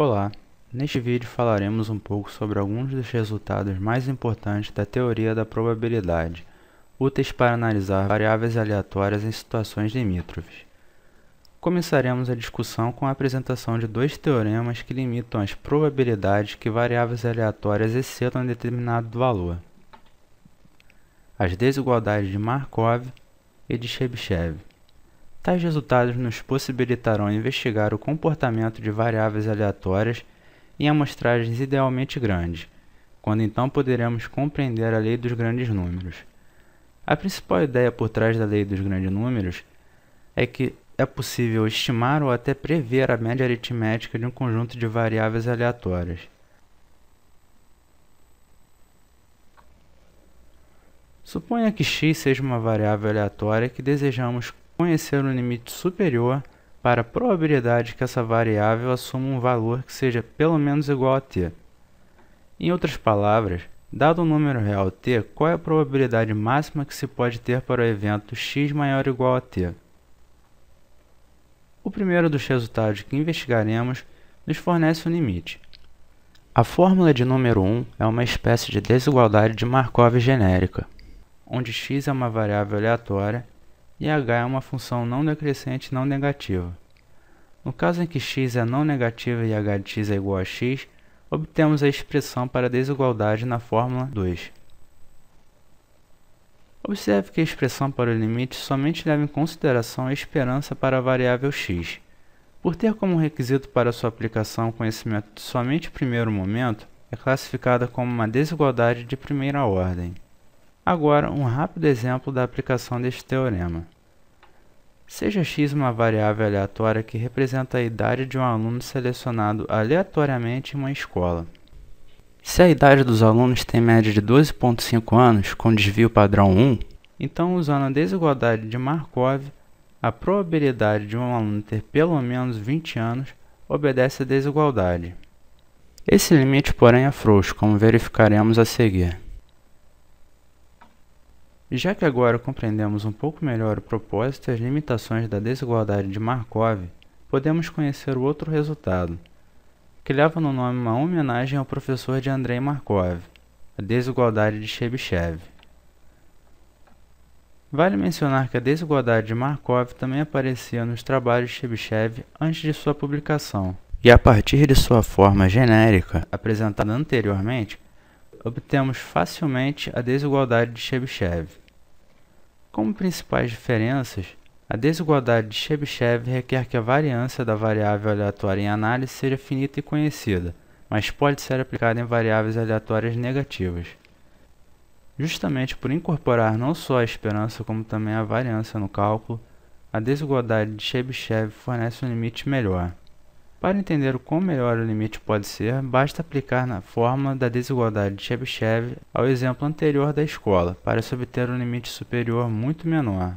Olá! Neste vídeo falaremos um pouco sobre alguns dos resultados mais importantes da teoria da probabilidade, úteis para analisar variáveis aleatórias em situações limítrofes. Começaremos a discussão com a apresentação de dois teoremas que limitam as probabilidades que variáveis aleatórias excedam determinado valor. As desigualdades de Markov e de Chebyshev. Tais resultados nos possibilitarão investigar o comportamento de variáveis aleatórias em amostragens idealmente grandes, quando então poderemos compreender a lei dos grandes números. A principal ideia por trás da lei dos grandes números é que é possível estimar ou até prever a média aritmética de um conjunto de variáveis aleatórias. Suponha que x seja uma variável aleatória que desejamos conhecer o limite superior para a probabilidade que essa variável assuma um valor que seja pelo menos igual a t. Em outras palavras, dado o número real t, qual é a probabilidade máxima que se pode ter para o evento x maior ou igual a t? O primeiro dos resultados que investigaremos nos fornece um limite. A fórmula de número 1 é uma espécie de desigualdade de Markov genérica, onde x é uma variável aleatória e h é uma função não decrescente não negativa. No caso em que x é não negativa e h de x é igual a x, obtemos a expressão para a desigualdade na fórmula 2. Observe que a expressão para o limite somente leva em consideração a esperança para a variável x. Por ter como requisito para sua aplicação o conhecimento de somente primeiro momento, é classificada como uma desigualdade de primeira ordem. Agora, um rápido exemplo da aplicação deste teorema. Seja x uma variável aleatória que representa a idade de um aluno selecionado aleatoriamente em uma escola. Se a idade dos alunos tem média de 12,5 anos, com desvio padrão 1, então, usando a desigualdade de Markov, a probabilidade de um aluno ter pelo menos 20 anos obedece à desigualdade. Esse limite, porém, é frouxo, como verificaremos a seguir já que agora compreendemos um pouco melhor o propósito e as limitações da desigualdade de Markov, podemos conhecer o outro resultado, que leva no nome uma homenagem ao professor de Andrei Markov, a desigualdade de Chebyshev. Vale mencionar que a desigualdade de Markov também aparecia nos trabalhos de Chebyshev antes de sua publicação, e a partir de sua forma genérica apresentada anteriormente, obtemos facilmente a desigualdade de Chebyshev. Como principais diferenças, a desigualdade de Chebyshev requer que a variância da variável aleatória em análise seja finita e conhecida, mas pode ser aplicada em variáveis aleatórias negativas. Justamente por incorporar não só a esperança como também a variância no cálculo, a desigualdade de Chebyshev fornece um limite melhor. Para entender o quão melhor o limite pode ser, basta aplicar na fórmula da desigualdade de Chebyshev ao exemplo anterior da escola, para se obter um limite superior muito menor,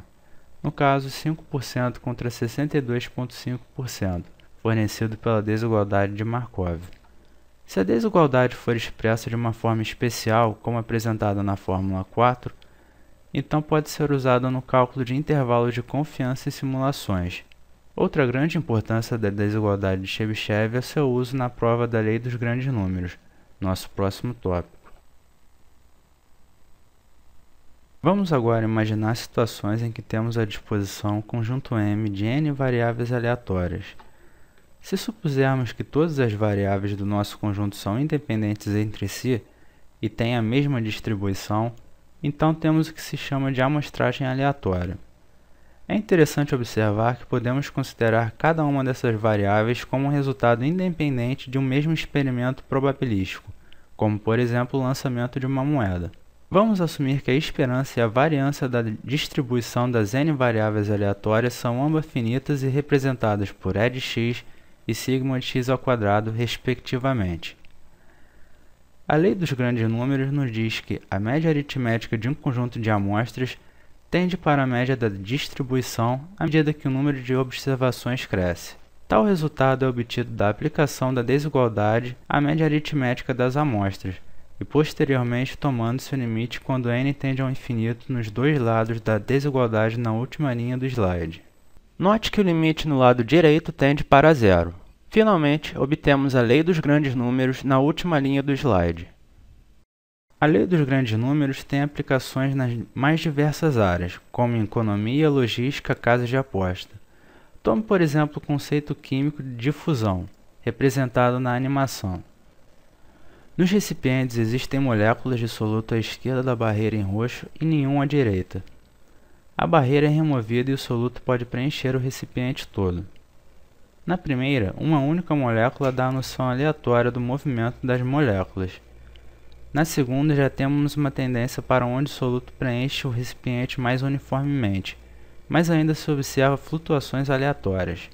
no caso 5% contra 62,5%, fornecido pela desigualdade de Markov. Se a desigualdade for expressa de uma forma especial, como apresentada na fórmula 4, então pode ser usada no cálculo de intervalos de confiança e simulações, Outra grande importância da desigualdade de Chebyshev é seu uso na prova da lei dos grandes números, nosso próximo tópico. Vamos agora imaginar situações em que temos à disposição um conjunto M de n variáveis aleatórias. Se supusermos que todas as variáveis do nosso conjunto são independentes entre si e têm a mesma distribuição, então temos o que se chama de amostragem aleatória. É interessante observar que podemos considerar cada uma dessas variáveis como um resultado independente de um mesmo experimento probabilístico, como por exemplo o lançamento de uma moeda. Vamos assumir que a esperança e a variância da distribuição das n variáveis aleatórias são ambas finitas e representadas por e de x e sigma de x ao quadrado, respectivamente. A lei dos grandes números nos diz que a média aritmética de um conjunto de amostras tende para a média da distribuição à medida que o número de observações cresce. Tal resultado é obtido da aplicação da desigualdade à média aritmética das amostras, e posteriormente tomando-se o limite quando n tende ao infinito nos dois lados da desigualdade na última linha do slide. Note que o limite no lado direito tende para zero. Finalmente, obtemos a lei dos grandes números na última linha do slide. A lei dos grandes números tem aplicações nas mais diversas áreas, como economia, logística, casas de aposta. Tome, por exemplo, o conceito químico de difusão, representado na animação. Nos recipientes existem moléculas de soluto à esquerda da barreira em roxo e nenhuma à direita. A barreira é removida e o soluto pode preencher o recipiente todo. Na primeira, uma única molécula dá a noção aleatória do movimento das moléculas, na segunda, já temos uma tendência para onde o soluto preenche o recipiente mais uniformemente, mas ainda se observa flutuações aleatórias.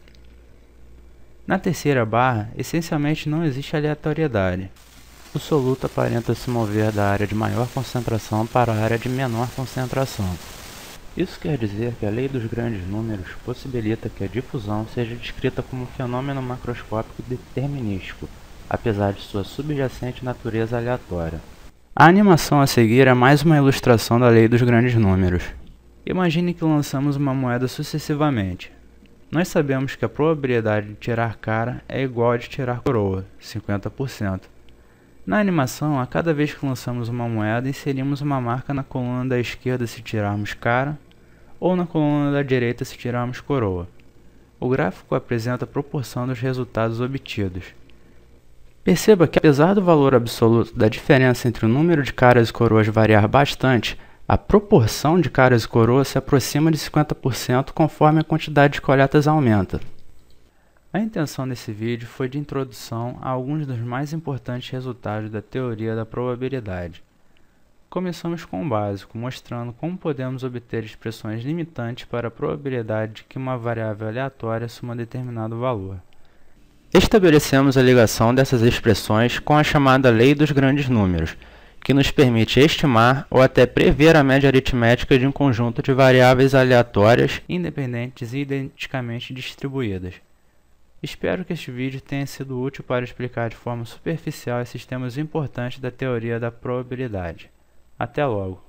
Na terceira barra, essencialmente não existe aleatoriedade. O soluto aparenta se mover da área de maior concentração para a área de menor concentração. Isso quer dizer que a lei dos grandes números possibilita que a difusão seja descrita como um fenômeno macroscópico determinístico, apesar de sua subjacente natureza aleatória. A animação a seguir é mais uma ilustração da lei dos grandes números. Imagine que lançamos uma moeda sucessivamente. Nós sabemos que a probabilidade de tirar cara é igual a de tirar coroa, 50%. Na animação, a cada vez que lançamos uma moeda, inserimos uma marca na coluna da esquerda se tirarmos cara ou na coluna da direita se tirarmos coroa. O gráfico apresenta a proporção dos resultados obtidos. Perceba que apesar do valor absoluto da diferença entre o número de caras e coroas variar bastante, a proporção de caras e coroas se aproxima de 50% conforme a quantidade de coletas aumenta. A intenção desse vídeo foi de introdução a alguns dos mais importantes resultados da teoria da probabilidade. Começamos com o básico, mostrando como podemos obter expressões limitantes para a probabilidade de que uma variável aleatória assuma determinado valor. Estabelecemos a ligação dessas expressões com a chamada lei dos grandes números, que nos permite estimar ou até prever a média aritmética de um conjunto de variáveis aleatórias independentes e identicamente distribuídas. Espero que este vídeo tenha sido útil para explicar de forma superficial esses temas importantes da teoria da probabilidade. Até logo!